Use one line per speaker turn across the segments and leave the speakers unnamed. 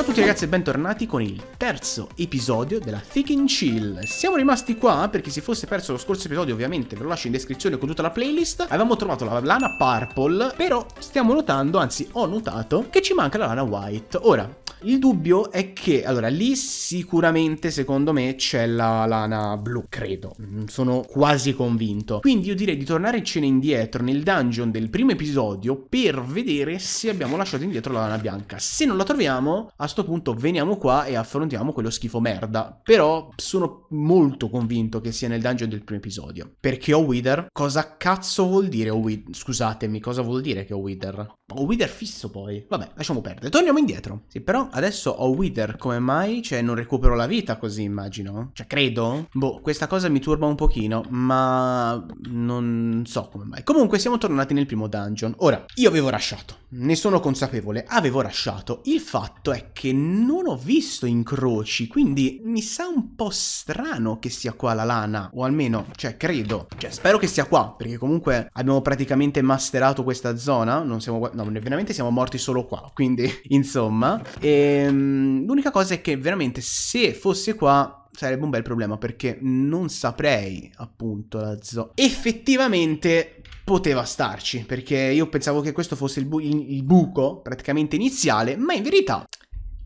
Ciao a tutti ragazzi e bentornati con il terzo episodio della Thick and Chill Siamo rimasti qua perché chi si fosse perso lo scorso episodio ovviamente ve lo lascio in descrizione con tutta la playlist Avevamo trovato la lana purple però stiamo notando, anzi ho notato, che ci manca la lana white Ora, il dubbio è che, allora, lì sicuramente, secondo me, c'è la lana blu, credo. Mm, sono quasi convinto. Quindi io direi di tornare in cena indietro nel dungeon del primo episodio per vedere se abbiamo lasciato indietro la lana bianca. Se non la troviamo, assolutamente sto punto veniamo qua e affrontiamo quello schifo merda. Però sono molto convinto che sia nel dungeon del primo episodio. Perché ho Wither? Cosa cazzo vuol dire ho Wither? Scusatemi, cosa vuol dire che ho Wither? Ho Wither fisso poi. Vabbè, lasciamo perdere. Torniamo indietro. Sì, però adesso ho Wither. Come mai? Cioè, non recupero la vita così, immagino. Cioè, credo? Boh, questa cosa mi turba un pochino, ma non so come mai. Comunque, siamo tornati nel primo dungeon. Ora, io avevo lasciato ne sono consapevole, avevo lasciato. Il fatto è che non ho visto incroci, quindi mi sa un po' strano che sia qua la lana, o almeno, cioè, credo. Cioè, spero che sia qua, perché comunque abbiamo praticamente masterato questa zona, non siamo... qua, no, veramente siamo morti solo qua, quindi, insomma. Ehm, l'unica cosa è che veramente se fosse qua sarebbe un bel problema perché non saprei appunto la zona. Effettivamente poteva starci perché io pensavo che questo fosse il, bu il, buco praticamente iniziale, ma in verità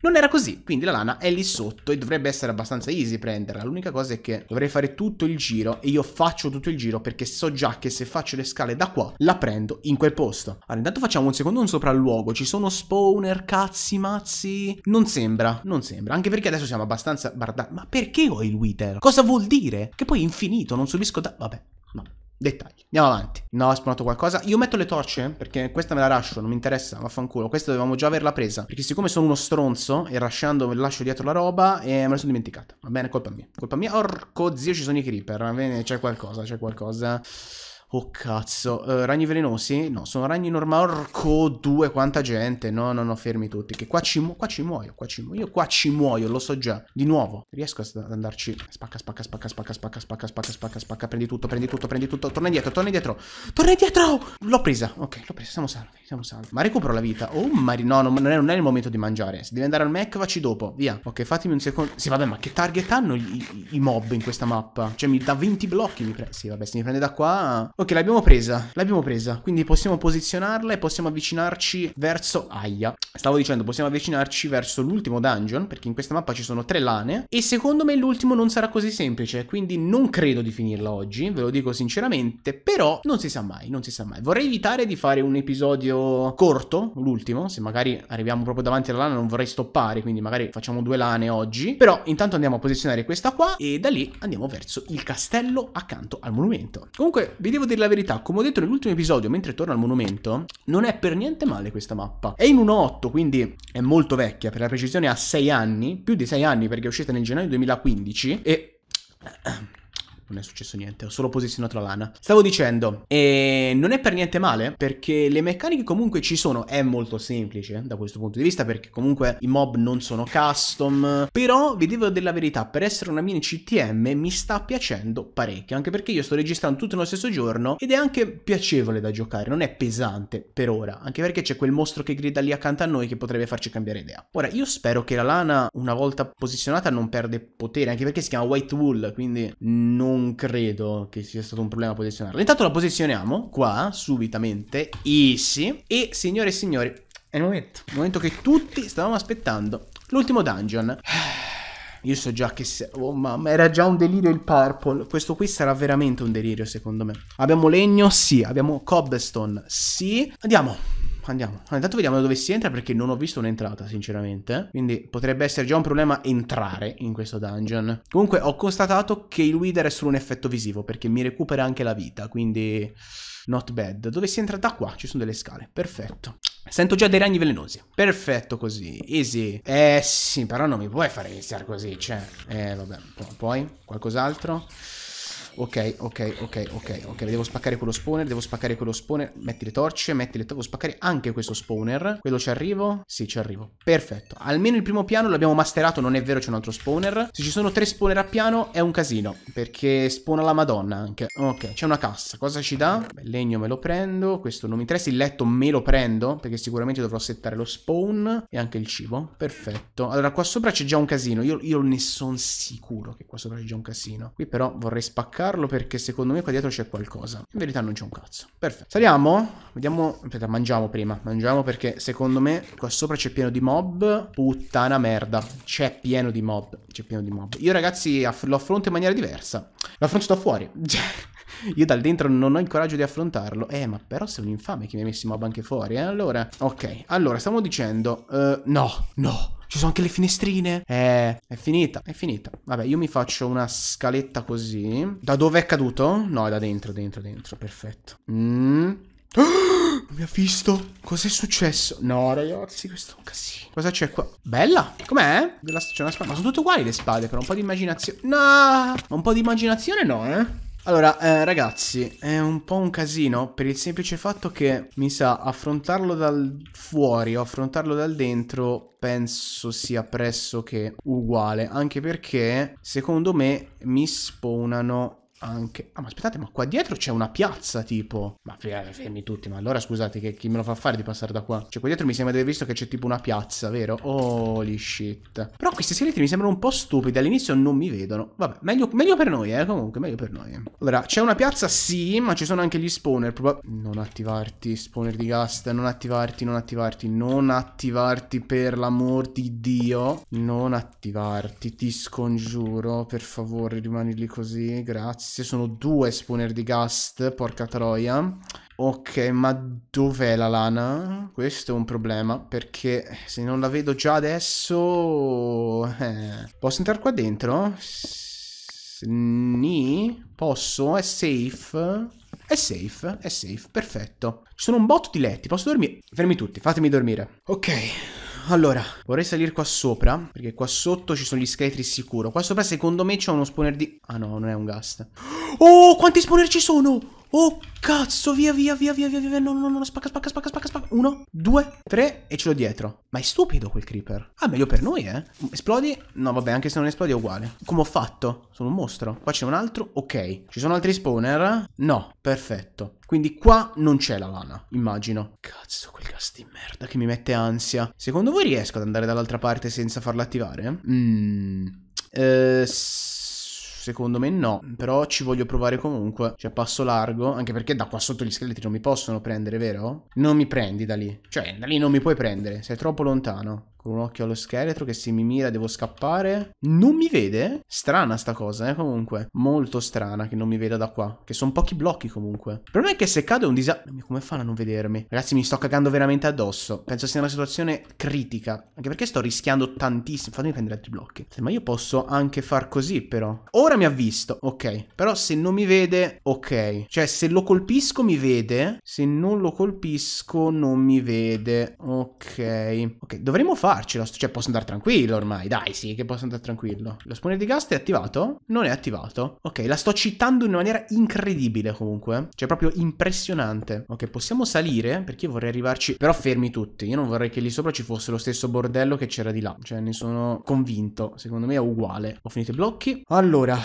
non era così, quindi la lana è lì sotto e dovrebbe essere abbastanza easy prenderla. L'unica cosa è che dovrei fare tutto il giro e io faccio tutto il giro perché so già che se faccio le scale da qua la prendo in quel posto. Allora, intanto facciamo un secondo un sopralluogo. Ci sono spawner, cazzi, mazzi? Non sembra, non sembra. Anche perché adesso siamo abbastanza bardati. Ma perché ho il wither? Cosa vuol dire? Che poi è infinito, non subisco da... Vabbè, Dettagli. Andiamo avanti. No, ha spawnato qualcosa. Io metto le torce perché questa me la lascio, non mi interessa, vaffanculo. Questa dovevamo già averla presa. Perché siccome sono uno stronzo e lasciando me lascio dietro la roba e eh, me la sono dimenticata. Va bene, colpa mia. Colpa mia. Orco zio, ci sono i creeper. Va bene, c'è qualcosa, c'è qualcosa. Oh cazzo, uh, ragni velenosi? No, sono ragni normali. Orco 2, quanta gente. No, no, no, fermi tutti. Che qua ci, qua ci, muoio, qua ci muoio. Io qua ci muoio, lo so già. Di nuovo, riesco ad andarci. Spacca, spacca, spacca, spacca, spacca, spacca, spacca, spacca, spacca. Prendi tutto, prendi tutto, prendi tutto. Torna indietro, torna indietro. Torna indietro! L'ho presa, ok, l'ho presa. Siamo salvi, siamo salvi. Ma recupero la vita. Oh, ma no, non, non, è, non è, il momento di mangiare. Se devi andare al Mac, vaci dopo. Via. Ok, fatemi un secondo. Sì, vabbè, ma che target hanno i, i, i mob in questa mappa? Cioè, mi da 20 blocchi mi prende. Sì, vabbè, se mi prende da qua... Ok. Ok, l'abbiamo presa, l'abbiamo presa, quindi possiamo posizionarla e possiamo avvicinarci verso Aia. Stavo dicendo, possiamo avvicinarci verso l'ultimo dungeon, perché in questa mappa ci sono tre lane, e secondo me l'ultimo non sarà così semplice, quindi non credo di finirla oggi, ve lo dico sinceramente, però non si sa mai, non si sa mai. Vorrei evitare di fare un episodio corto, l'ultimo, se magari arriviamo proprio davanti alla lana non vorrei stoppare, quindi magari facciamo due lane oggi, però intanto andiamo a posizionare questa qua e da lì andiamo verso il castello accanto al monumento. Comunque, vi devo devo dire la verità, come ho detto nell'ultimo episodio, mentre torno al monumento, non è per niente male questa mappa. È in 1.8, quindi è molto vecchia, per la precisione ha 6 anni, più di 6 anni perché è uscita nel gennaio 2015 e... non è successo niente, ho solo posizionato la lana. Stavo dicendo, e non è per niente male, perché le meccaniche comunque ci sono, è molto semplice da questo punto di vista, perché comunque i mob non sono custom, però vi devo dire la verità, per essere una mini CTM mi sta piacendo parecchio, anche perché io sto registrando tutto nello stesso giorno ed è anche piacevole da giocare, non è pesante per ora, anche perché c'è quel mostro che grida lì accanto a noi che potrebbe farci cambiare idea. Ora, io spero che la lana una volta posizionata non perde potere, anche perché si chiama White Wool, quindi non non credo che sia stato un problema posizionarlo. Intanto la posizioniamo qua, subitamente, easy. E signore e signori, è il momento. Il momento che tutti stavamo aspettando. L'ultimo dungeon. Io so già che... Se... Oh mamma, era già un delirio il purple. Questo qui sarà veramente un delirio, secondo me. Abbiamo legno? Sì. Abbiamo cobblestone? Sì. Andiamo andiamo. Allora, intanto vediamo da dove si entra perché non ho visto un'entrata, sinceramente. Quindi potrebbe essere già un problema entrare in questo dungeon. Comunque ho constatato che il Wither è solo un effetto visivo perché mi recupera anche la vita, quindi... Not bad. Dove si entra da qua? Ci sono delle scale. Perfetto. Sento già dei ragni velenosi. Perfetto così. Easy. Eh sì, però non mi puoi fare iniziare così, cioè. Eh vabbè. Poi, qualcos'altro. Ok, ok, ok, ok, ok. Devo spaccare quello spawner, devo spaccare quello spawner. Metti le torce, metti le torce. Devo spaccare anche questo spawner. Quello ci arrivo? Sì, ci arrivo. Perfetto. Almeno il primo piano l'abbiamo masterato. Non è vero, c'è un altro spawner. Se ci sono tre spawner a piano è un casino. Perché spona la madonna anche. Ok, c'è una cassa. Cosa ci dà? Il legno me lo prendo. Questo non mi interessa. Il letto me lo prendo. Perché sicuramente dovrò settare lo spawn. E anche il cibo. Perfetto. Allora, qua sopra c'è già un casino. Io, io ne sono sicuro che qua sopra c'è già un casino. Qui però vorrei spaccare ascoltarlo perché secondo me qua dietro c'è qualcosa. In verità non c'è un cazzo. Perfetto. Saliamo? Vediamo... Aspetta, mangiamo prima. Mangiamo perché secondo me qua sopra c'è pieno di mob. Puttana merda. C'è pieno di mob. C'è pieno di mob. Io ragazzi aff lo affronto in maniera diversa. Lo affronto da fuori. Cioè, io dal dentro non ho il coraggio di affrontarlo. Eh, ma però sei un infame che mi ha messo in mob anche fuori, eh? Allora, ok. Allora, stiamo dicendo... Uh, no, no, ci sono anche le finestrine. Eh, è finita, è finita. Vabbè, io mi faccio una scaletta così. Da dove è caduto? No, è da dentro, dentro, dentro. Perfetto. Mm. Oh, mi ha visto. Cos'è successo? No, ragazzi, questo è un casino. Cosa c'è qua? Bella. Com'è? C'è una spada. Ma sono tutte uguali le spade, però. Un po' di immaginazione. No! Ma un po' di immaginazione no, eh. Allora, eh, ragazzi, è un po' un casino per il semplice fatto che, mi sa, affrontarlo dal fuori o affrontarlo dal dentro penso sia pressoché uguale, anche perché, secondo me, mi spawnano anche... Ah, ma aspettate, ma qua dietro c'è una piazza, tipo... Ma fermi tutti, ma allora scusate, che chi me lo fa fare di passare da qua? Cioè, qua dietro mi sembra di aver visto che c'è tipo una piazza, vero? Holy shit. Però questi scheletri mi sembrano un po' stupidi, all'inizio non mi vedono. Vabbè, meglio, meglio, per noi, eh, comunque, meglio per noi. Allora, c'è una piazza, sì, ma ci sono anche gli spawner. non attivarti, spawner di gas, non attivarti, non attivarti, non attivarti, per l'amor di Dio. Non attivarti, ti scongiuro, per favore, rimani lì così, grazie. Grazie, sono due spooner di Gast, porca troia. Ok, ma dov'è la lana? Questo è un problema, perché se non la vedo già adesso... Eh. Posso entrare qua dentro? Sì, Posso? È safe? È safe, è safe, perfetto. Ci sono un botto di letti, posso dormire? Fermi tutti, fatemi dormire. Ok, allora, vorrei salire qua sopra, perché qua sotto ci sono gli scheletri sicuro. Qua sopra secondo me c'è uno spawner di... Ah no, non è un ghast. Oh, quanti spawner ci sono! Oh cazzo, via, via, via, via, via, via, no, no, no, spacca, spacca, spacca, spacca, spacca, uno, due, tre e ce l'ho dietro. Ma è stupido quel creeper. Ah, meglio per noi, eh. Esplodi? No, vabbè, anche se non esplodi è uguale. Come ho fatto? Sono un mostro. Qua c'è un altro, ok. Ci sono altri spawner? No, perfetto. Quindi qua non c'è la lana, immagino. Cazzo, quel gas di merda che mi mette ansia. Secondo voi riesco ad andare dall'altra parte senza farla attivare? Mmm... Eh... Secondo me no, però ci voglio provare comunque. Cioè passo largo, anche perché da qua sotto gli scheletri non mi possono prendere, vero? Non mi prendi da lì. Cioè, da lì non mi puoi prendere, sei troppo lontano. Con un occhio allo scheletro che se mi mira devo scappare. Non mi vede? Strana sta cosa, eh, comunque. Molto strana che non mi veda da qua. Che sono pochi blocchi, comunque. Il problema è che se cado è un disastro... Come fanno a non vedermi? Ragazzi, mi sto cagando veramente addosso. Penso sia una situazione critica. Anche perché sto rischiando tantissimo. Fatemi prendere altri blocchi. Ma io posso anche far così, però. Ora mi ha visto. Ok. Però se non mi vede... Ok. Cioè, se lo colpisco mi vede. Se non lo colpisco non mi vede. Ok. Ok, dovremmo fare farcelo, cioè posso andare tranquillo ormai, dai sì che posso andare tranquillo. Lo spugno di gas è attivato? Non è attivato. Ok, la sto citando in maniera incredibile comunque, cioè proprio impressionante. Ok, possiamo salire perché io vorrei arrivarci, però fermi tutti, io non vorrei che lì sopra ci fosse lo stesso bordello che c'era di là, cioè ne sono convinto, secondo me è uguale. Ho finito i blocchi. Allora...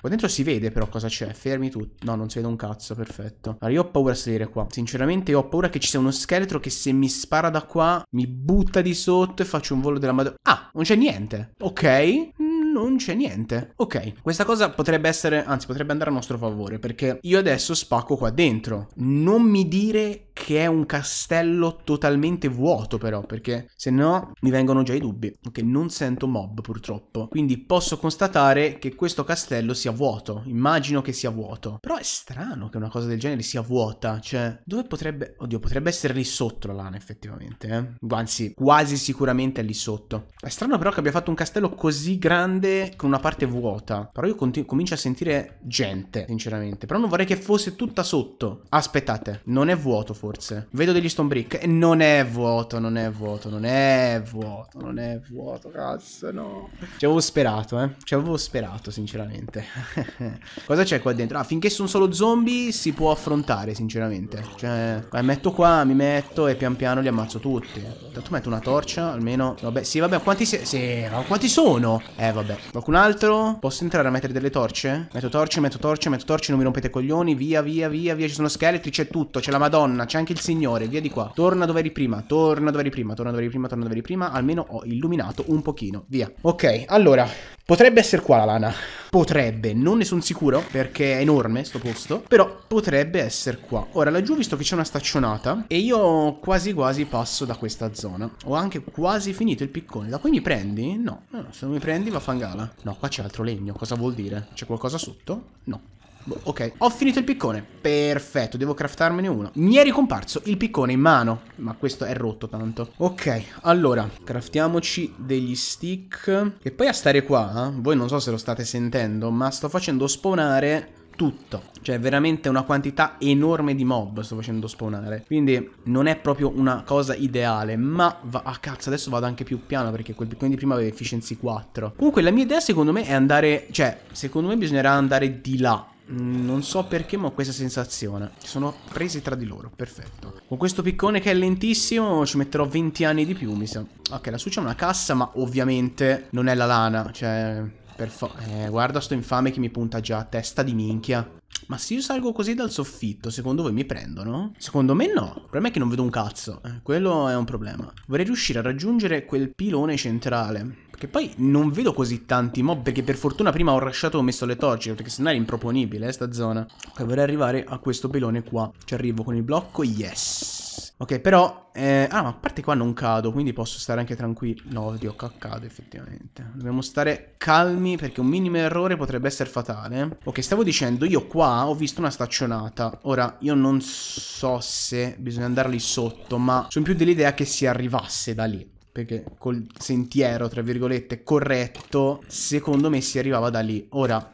Qua dentro si vede però cosa c'è. Fermi tu. No, non si vede un cazzo, perfetto. Allora, io ho paura a salire qua. Sinceramente, ho paura che ci sia uno scheletro che se mi spara da qua mi butta di sotto e faccio un volo della madonna. Ah, non c'è niente. Ok non c'è niente. Ok, questa cosa potrebbe essere, anzi potrebbe andare a nostro favore, perché io adesso spacco qua dentro. Non mi dire che è un castello totalmente vuoto però, perché se no mi vengono già i dubbi, ok, non sento mob purtroppo. Quindi posso constatare che questo castello sia vuoto, immagino che sia vuoto. Però è strano che una cosa del genere sia vuota, cioè dove potrebbe... Oddio, potrebbe essere lì sotto la lana effettivamente, eh? Anzi, quasi sicuramente è lì sotto. È strano però che abbia fatto un castello così grande grande con una parte vuota. Però io comincio a sentire gente, sinceramente. Però non vorrei che fosse tutta sotto. Aspettate, non è vuoto forse. Vedo degli stone brick. E Non è vuoto, non è vuoto, non è vuoto, non è vuoto, cazzo, no. Ci avevo sperato, eh. Ci avevo sperato, sinceramente. Cosa c'è qua dentro? Ah, finché sono solo zombie si può affrontare, sinceramente. Cioè, mi metto qua, mi metto e pian piano li ammazzo tutti. Tanto metto una torcia, almeno... Vabbè, sì, vabbè, quanti... Si... Sì, ma quanti sono? Eh, vabbè. Vabbè. Qualcun altro? Posso entrare a mettere delle torce? Metto torce, metto torce, metto torce, non mi rompete coglioni. Via, via, via, via. Ci sono scheletri, c'è tutto. C'è la Madonna, c'è anche il Signore. Via di qua. Torna dove eri prima, torna dove eri prima, torna dove eri prima, torna dove eri prima. Almeno ho illuminato un pochino. Via. Ok, allora. Potrebbe essere qua la lana. Potrebbe, non ne sono sicuro perché è enorme sto posto, però potrebbe essere qua. Ora laggiù visto che c'è una staccionata e io quasi quasi passo da questa zona. Ho anche quasi finito il piccone. Da qui mi prendi? No, no, no se non mi prendi va a fangala. No, qua c'è altro legno, cosa vuol dire? C'è qualcosa sotto? No. Boh, ok, ho finito il piccone. Perfetto, devo craftarmene uno. Mi è ricomparso il piccone in mano. Ma questo è rotto tanto. Ok, allora, craftiamoci degli stick. E poi a stare qua, eh? voi non so se lo state sentendo, ma sto facendo spawnare tutto. Cioè, veramente una quantità enorme di mob sto facendo spawnare. Quindi non è proprio una cosa ideale. Ma va a ah, cazzo, adesso vado anche più piano perché quel piccone di prima aveva efficienza 4. Comunque, la mia idea secondo me è andare. Cioè, secondo me bisognerà andare di là Mm, non so perché ma ho questa sensazione Sono presi tra di loro, perfetto Con questo piccone che è lentissimo ci metterò 20 anni di più mi sa Ok, lassù c'è una cassa ma ovviamente non è la lana Cioè, per eh, guarda sto infame che mi punta già a testa di minchia ma se io salgo così dal soffitto, secondo voi mi prendono? Secondo me no. Il problema è che non vedo un cazzo. Eh, quello è un problema. Vorrei riuscire a raggiungere quel pilone centrale. Che poi non vedo così tanti mob perché per fortuna prima ho lasciato ho messo le torce perché sennò era improponibile eh, sta zona. Ok, vorrei arrivare a questo pelone qua. Ci arrivo con il blocco, yes. Ok, però... Eh, ah, ma a parte qua non cado, quindi posso stare anche tranquillo. No, oddio, cado effettivamente. Dobbiamo stare calmi perché un minimo errore potrebbe essere fatale. Eh. Ok, stavo dicendo, io qua ho visto una staccionata. Ora, io non so se bisogna andare lì sotto, ma sono più dell'idea che si arrivasse da lì perché col sentiero, tra virgolette, corretto, secondo me si arrivava da lì. Ora,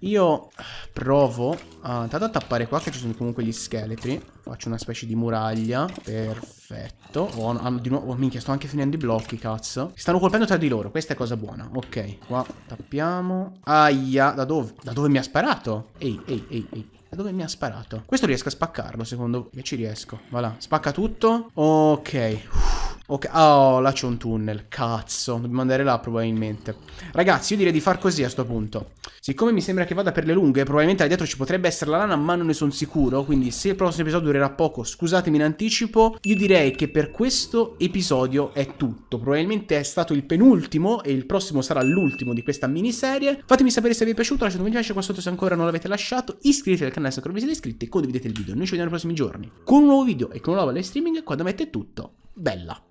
io provo a, a tappare qua che ci sono comunque gli scheletri. Faccio una specie di muraglia. Perfetto. Oh, hanno di nuovo... Oh, minchia, sto anche finendo i blocchi, cazzo. Stanno colpendo tra di loro. Questa è cosa buona. Ok, qua tappiamo. Aia, da dove? Da dove mi ha sparato? Ehi, ehi, ehi, ehi dove mi ha sparato? Questo riesco a spaccarlo, secondo me. Ci riesco. Voilà. Spacca tutto. Ok. Uff. Ok, oh, là c'è un tunnel, cazzo. Dobbiamo andare là probabilmente. Ragazzi, io direi di far così a sto punto. Siccome mi sembra che vada per le lunghe, probabilmente là dietro ci potrebbe essere la lana, ma non ne sono sicuro. Quindi se il prossimo episodio durerà poco, scusatemi in anticipo. Io direi che per questo episodio è tutto. Probabilmente è stato il penultimo e il prossimo sarà l'ultimo di questa miniserie. Fatemi sapere se vi è piaciuto, lasciate un mi piace qua sotto se ancora non l'avete lasciato. Iscrivetevi al canale se ancora non vi siete iscritti e condividete il video. Noi ci vediamo nei prossimi giorni con un nuovo video e con un nuovo live streaming. Quando mette tutto bella.